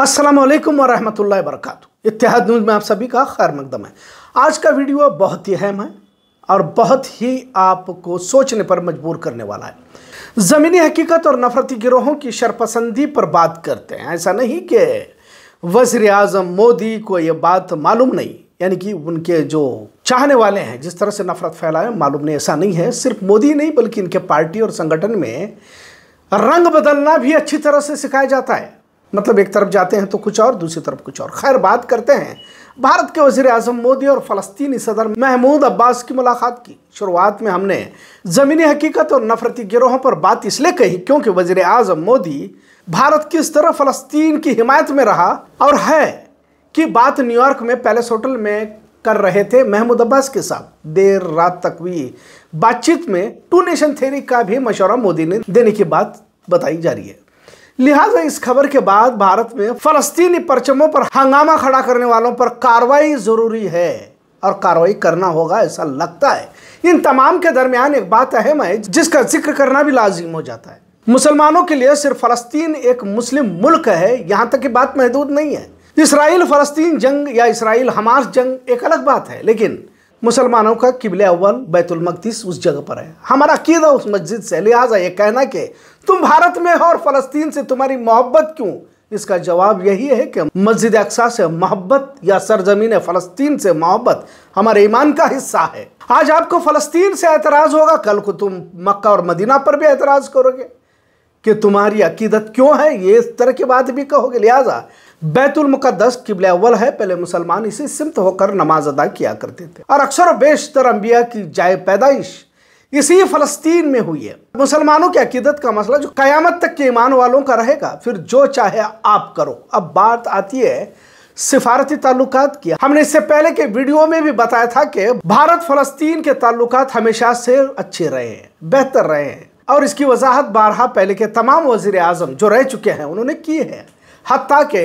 अस्सलाम वालेकुम वरक इतिहाद न्यूज़ में आप सभी का खैर मकदम है आज का वीडियो बहुत ही अहम है और बहुत ही आपको सोचने पर मजबूर करने वाला है ज़मीनी हकीकत और नफरती गिरोहों की शरपसंदी पर बात करते हैं ऐसा नहीं कि वजीर अजम मोदी को ये बात मालूम नहीं यानी कि उनके जो चाहने वाले हैं जिस तरह से नफरत फैलाए मालूम नहीं ऐसा नहीं है सिर्फ मोदी नहीं बल्कि इनके पार्टी और संगठन में रंग बदलना भी अच्छी तरह से सिखाया जाता है मतलब एक तरफ जाते हैं तो कुछ और दूसरी तरफ कुछ और खैर बात करते हैं भारत के वजीर अजम मोदी और फ़लस्तीनी सदर महमूद अब्बास की मुलाकात की शुरुआत में हमने ज़मीनी हकीकत और नफरती गिरोहों पर बात इसलिए कही क्योंकि वजीर अजम मोदी भारत किस तरह फ़लस्तीन की हिमायत में रहा और है कि बात न्यूयॉर्क में पैलेस होटल में कर रहे थे महमूद अब्बास के साथ देर रात तक भी बातचीत में टू नेशन थेरी का भी मशवरा मोदी ने देने की बात बताई जा रही है लिहाजा इस खबर के बाद भारत में फलस्तीनी परचमों पर हंगामा खड़ा करने वालों पर कार्रवाई ज़रूरी है और कार्रवाई करना होगा ऐसा लगता है इन तमाम के दरमियान एक बात अहम है जिसका जिक्र करना भी लाजिम हो जाता है मुसलमानों के लिए सिर्फ फलस्तीन एक मुस्लिम मुल्क है यहाँ तक की बात महदूद नहीं है इसराइल फलस्तीन जंग या इसराइल हमास जंग एक अलग बात है लेकिन मुसलमानों का किबल अव्वल बैतुलमकदस उस जगह पर है हमारा अकीदा उस मस्जिद से लिहाजा ये कहना कि तुम भारत में हो और फ़लस्तीन से तुम्हारी मोहब्बत क्यों इसका जवाब यही है कि मस्जिद अक्सा से मोहब्बत या सरजमीन फ़लस्तीन से मोहब्बत हमारे ईमान का हिस्सा है आज आपको फ़लस्तीन से एतराज़ होगा कल को तुम मक्का और मदीना पर भी एतराज़ करोगे कि तुम्हारी अकीदत क्यों है ये इस तरह की बात भी कहोगे लिहाजा बैतुल मुकदस किबल अव्वल है पहले मुसलमान इसे सिमत होकर नमाज अदा किया करते थे और अक्सर बेशतर अम्बिया की जाय पैदाइश इसी फलस्तीन में हुई है मुसलमानों की अकीदत का मसला जो कयामत तक के ईमान वालों का रहेगा फिर जो चाहे आप करो अब बात आती है सिफारती ताल्लुक की हमने इससे पहले के वीडियो में भी बताया था कि भारत फलस्तीन के ताल्लुक हमेशा से अच्छे रहे हैं बेहतर रहे हैं और इसकी वजाहत बारहा पहले के तमाम वजीर आजम जो रह चुके हैं उन्होंने की है हती के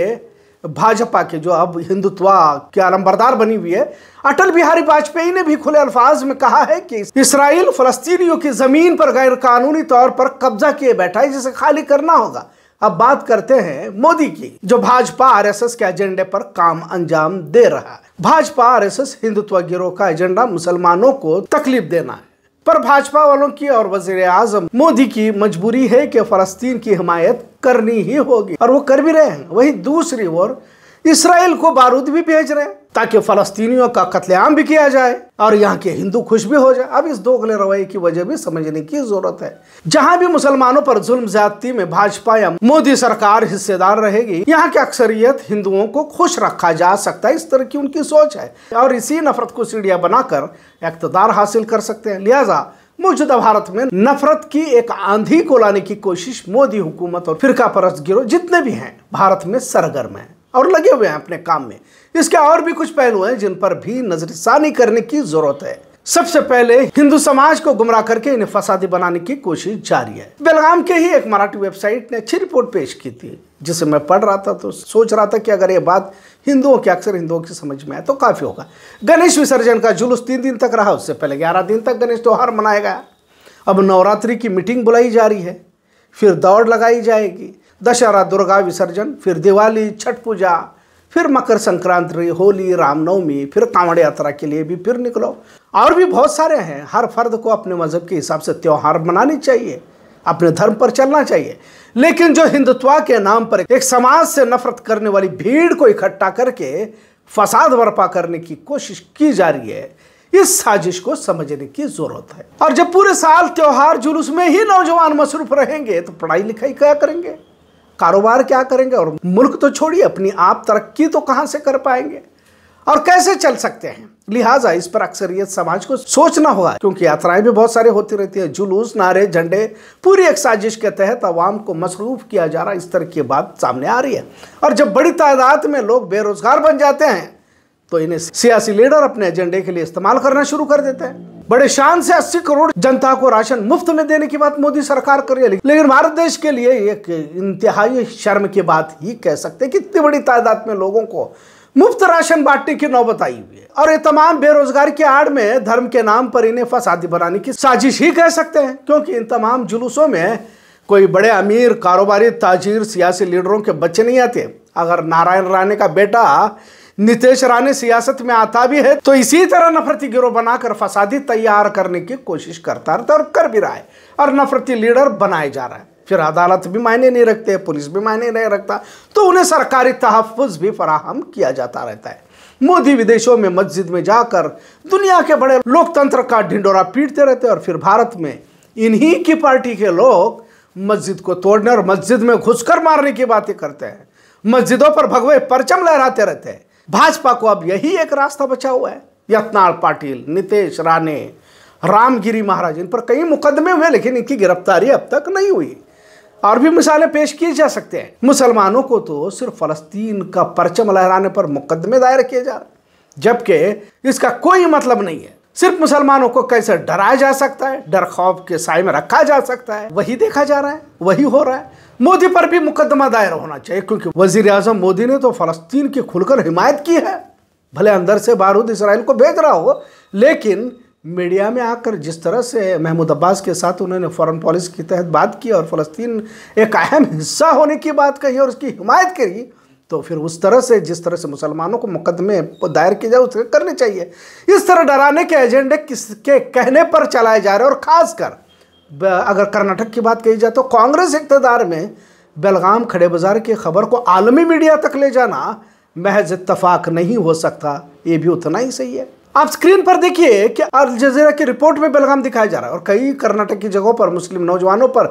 भाजपा के जो अब हिंदुत्व के आलम्बरदार बनी हुई है अटल बिहारी वाजपेयी ने भी खुले अल्फाज में कहा है कि इसराइल फलस्तीनियों की जमीन पर गैर कानूनी तौर पर कब्जा किए बैठा है जिसे खाली करना होगा अब बात करते हैं मोदी की जो भाजपा आरएसएस के एजेंडे पर काम अंजाम दे रहा है भाजपा आरएसएस हिंदुत्व गिरोह का एजेंडा मुसलमानों को तकलीफ देना है पर भाजपा वालों की और वजीर आजम मोदी की मजबूरी है कि फलस्तीन की हिमात करनी ही होगी और वो कर भी रहे हैं वही दूसरी ओर इसराइल को बारूद भी भेज रहे हैं ताकि फ़लस्तीनियों का कत्लेआम भी किया जाए और यहाँ के हिंदू खुश भी हो जाए अब इस दोगले रवैये की वजह भी समझने की जरूरत है जहाँ भी मुसलमानों पर जुल्म ज्यादती में भाजपा या मोदी सरकार हिस्सेदार रहेगी यहाँ की अक्सरियत हिंदुओं को खुश रखा जा सकता है इस तरह की उनकी सोच है और इसी नफरत को सीढ़िया बनाकर इकतदार हासिल कर सकते हैं लिहाजा मौजूदा भारत में नफरत की एक आंधी को लाने की कोशिश मोदी हुकूमत और फिरका परस्त गिरोह जितने भी हैं भारत में सरगर्म है और लगे हुए हैं अपने काम में इसके और भी कुछ पहलू हैं जिन पर भी नजरसानी करने की जरूरत है सबसे पहले हिंदू समाज को गुमराह करके इन्हें फसादी बनाने की कोशिश जारी है बेलगाम के ही एक मराठी वेबसाइट ने अच्छी रिपोर्ट पेश की थी जिसे मैं पढ़ रहा था तो सोच रहा था कि अगर ये बात हिंदुओं के अक्सर हिंदुओं की समझ में आए तो काफ़ी होगा गणेश विसर्जन का जुलूस तीन दिन तक रहा उससे पहले ग्यारह दिन तक गणेश त्यौहार मनाया गया अब नवरात्रि की मीटिंग बुलाई जा रही है फिर दौड़ लगाई जाएगी दशहरा दुर्गा विसर्जन फिर दिवाली छठ पूजा फिर मकर संक्रांति होली रामनवमी फिर कांवड़ यात्रा के लिए भी फिर निकलो और भी बहुत सारे हैं हर फर्द को अपने मज़हब के हिसाब से त्यौहार मनाने चाहिए अपने धर्म पर चलना चाहिए लेकिन जो हिंदुत्व के नाम पर एक समाज से नफरत करने वाली भीड़ को इकट्ठा करके फसाद बर्पा करने की कोशिश की जा रही है इस साजिश को समझने की जरूरत है और जब पूरे साल त्योहार जुलूस में ही नौजवान मसरूफ रहेंगे तो पढ़ाई लिखाई क्या करेंगे कारोबार क्या करेंगे और मुल्क तो छोड़िए अपनी आप तरक्की तो कहाँ से कर पाएंगे और कैसे चल सकते हैं लिहाजा इस पर अक्सरियत समाज को सोचना होगा क्योंकि यात्राएं भी बहुत सारी होती रहती है जुलूस नारे झंडे पूरी एक साजिश के तहत आवाम को मसरूफ किया जा रहा इस तरह की बात सामने आ रही है और जब बड़ी तादाद में लोग बेरोजगार बन जाते हैं तो इन्हें सियासी लीडर अपने एजेंडे के लिए इस्तेमाल करना शुरू कर देते हैं बड़े शान से 80 करोड़ जनता को राशन मुफ्त में देने की बात मोदी सरकार कर रही है लेकिन भारत देश के लिए एक इंतहाई शर्म की बात ही कह सकते हैं कितनी बड़ी तादाद में लोगों को मुफ्त राशन बांटने की नौबत आई हुई है और ये तमाम बेरोजगारी की आड़ में धर्म के नाम पर इन्हें फसादी बनाने की साजिश ही कह सकते हैं क्योंकि इन तमाम जुलूसों में कोई बड़े अमीर कारोबारी ताजिर सियासी लीडरों के बच्चे नहीं आते अगर नारायण राणे का बेटा नितेश राणे सियासत में आता भी है तो इसी तरह नफरती गिरोह बनाकर फसादी तैयार करने की कोशिश करता रहता है और कर भी रहा है और नफरती लीडर बनाए जा रहा है फिर अदालत भी मायने नहीं रखते पुलिस भी मायने नहीं रखता तो उन्हें सरकारी तहफ़ भी फराहम किया जाता रहता है मोदी विदेशों में मस्जिद में जाकर दुनिया के बड़े लोकतंत्र का ढिंडोरा पीटते रहते और फिर भारत में इन्हीं की पार्टी के लोग मस्जिद को तोड़ने और मस्जिद में घुसकर मारने की बातें करते हैं मस्जिदों पर भगवे परचम लहराते रहते हैं भाजपा को अब यही एक रास्ता बचा हुआ है यत्नाल पाटिल नितेश राणे रामगिरी महाराज इन पर कई मुकदमे हुए लेकिन इनकी गिरफ्तारी अब तक नहीं हुई और भी मिसालें पेश किए जा सकते हैं मुसलमानों को तो सिर्फ फलस्तीन का परचम लहराने पर मुकदमे दायर किए जा रहे जबकि इसका कोई मतलब नहीं है सिर्फ मुसलमानों को कैसे डराया जा सकता है डर खौफ के साय में रखा जा सकता है वही देखा जा रहा है वही हो रहा है मोदी पर भी मुकदमा दायर होना चाहिए क्योंकि वजीर अजम मोदी ने तो फलस्तीन की खुलकर हिमायत की है भले अंदर से बारूद इसराइल को भेज रहा हो लेकिन मीडिया में आकर जिस तरह से महमूद अब्बास के साथ उन्होंने फॉरेन पॉलिसी के तहत बात की और फलस्तीन एक अहम हिस्सा होने की बात कही और उसकी हिमायत करी तो फिर उस तरह से जिस तरह से मुसलमानों को मुकदमे दायर किए जाए उस तरह करने चाहिए इस तरह डराने के एजेंडे किसके कहने पर चलाए जा रहे हैं और ख़ासकर अगर कर्नाटक की बात कही जाए तो कांग्रेस इकतदार में बेलगाम खड़े बाज़ार की खबर को आलमी मीडिया तक ले जाना महज इतफाक़ नहीं हो सकता ये भी उतना ही सही है आप स्क्रीन पर देखिए कि अल जजीरा की रिपोर्ट में बेलगाम दिखाया जा रहा है और कई कर्नाटक की जगहों पर मुस्लिम नौजवानों पर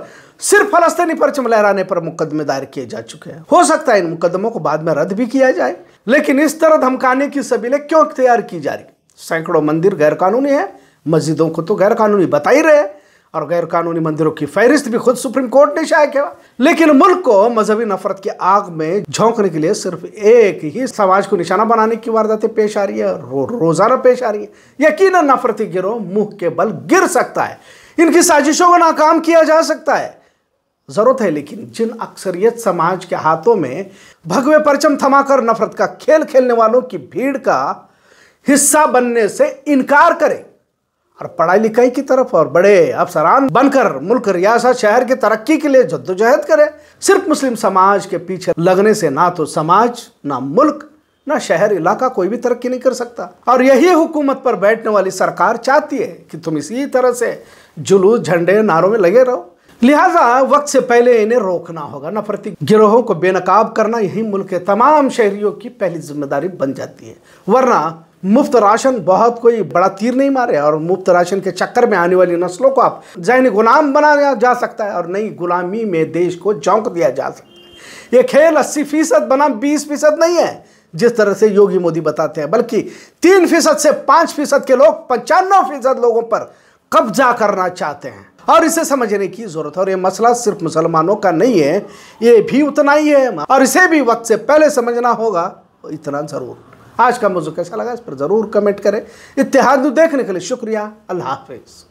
सिर्फ फलस्तनी परचम लहराने पर मुकदमे दायर किए जा चुके हैं हो सकता है इन मुकदमों को बाद में रद्द भी किया जाए लेकिन इस तरह धमकाने की सबीले क्यों तैयार की जा रही सैकड़ों मंदिर गैरकानूनी है मस्जिदों को तो गैरकानूनी बता ही रहे हैं और गैरकानूनी मंदिरों की फहरिस्त भी खुद सुप्रीम कोर्ट ने शायद किया लेकिन मुल्क को मजहबी नफरत की आग में झोंकने के लिए सिर्फ एक ही समाज को निशाना बनाने की वारदातें पेश आ रही है रो, रोजाना पेश आ रही है यकीन नफरती गिरोह मुंह के बल गिर सकता है इनकी साजिशों को नाकाम किया जा सकता है जरूरत है लेकिन जिन अक्सरियत समाज के हाथों में भगवे परचम थमाकर नफरत का खेल खेलने वालों की भीड़ का हिस्सा बनने से इनकार करें और पढ़ाई लिखाई की तरफ और बड़े अफसरान बनकर मुल्क रियासत शहर की तरक्की के लिए जद्दोजहद करे सिर्फ मुस्लिम समाज के पीछे लगने से ना तो समाज ना मुल्क ना शहर इलाका कोई भी तरक्की नहीं कर सकता और यही हुकूमत पर बैठने वाली सरकार चाहती है कि तुम इसी तरह से जुलूस झंडे नारों में लगे रहो लिहाजा वक्त से पहले इन्हें रोकना होगा नफरती गिरोहों को बेनकाब करना यही मुल्क के तमाम शहरियों की पहली जिम्मेदारी बन जाती है वरना मुफ्त राशन बहुत कोई बड़ा तीर नहीं मारे और मुफ्त राशन के चक्कर में आने वाली नस्लों को आप जहन गुलाम बनाया जा सकता है और नई गुलामी में देश को जौंक दिया जा सकता है ये खेल अस्सी फीसद बना बीस फीसद नहीं है जिस तरह से योगी मोदी बताते हैं बल्कि तीन फीसद से पाँच फीसद के लोग पचानवे फीसद लोगों पर कब्जा करना चाहते हैं और इसे समझने की जरूरत है और ये मसला सिर्फ मुसलमानों का नहीं है ये भी उतना ही है और इसे भी वक्त से पहले समझना होगा इतना ज़रूर आज का मौजू कैसा लगा इस पर ज़रूर कमेंट करें इतिहाद देखने के लिए शुक्रिया अल्लाह हाफिज़